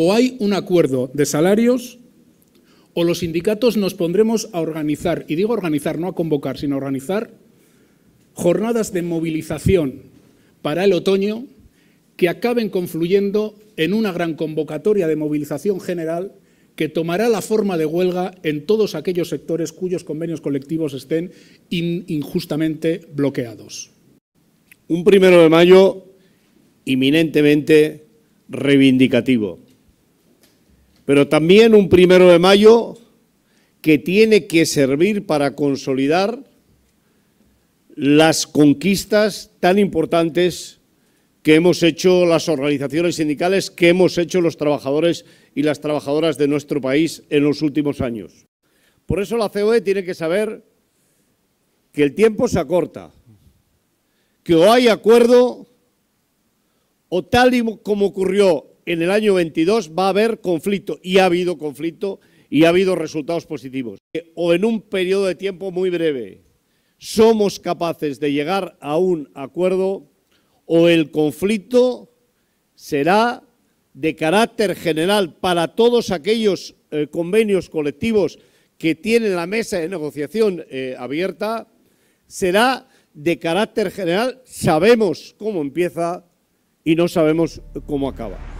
O hay un acuerdo de salarios o los sindicatos nos pondremos a organizar, y digo organizar, no a convocar, sino a organizar jornadas de movilización para el otoño que acaben confluyendo en una gran convocatoria de movilización general que tomará la forma de huelga en todos aquellos sectores cuyos convenios colectivos estén injustamente bloqueados. Un primero de mayo inminentemente reivindicativo pero también un primero de mayo que tiene que servir para consolidar las conquistas tan importantes que hemos hecho las organizaciones sindicales, que hemos hecho los trabajadores y las trabajadoras de nuestro país en los últimos años. Por eso la COE tiene que saber que el tiempo se acorta, que o hay acuerdo o tal y como ocurrió en el año 22 va a haber conflicto y ha habido conflicto y ha habido resultados positivos. Eh, o en un periodo de tiempo muy breve somos capaces de llegar a un acuerdo o el conflicto será de carácter general para todos aquellos eh, convenios colectivos que tienen la mesa de negociación eh, abierta, será de carácter general, sabemos cómo empieza y no sabemos cómo acaba.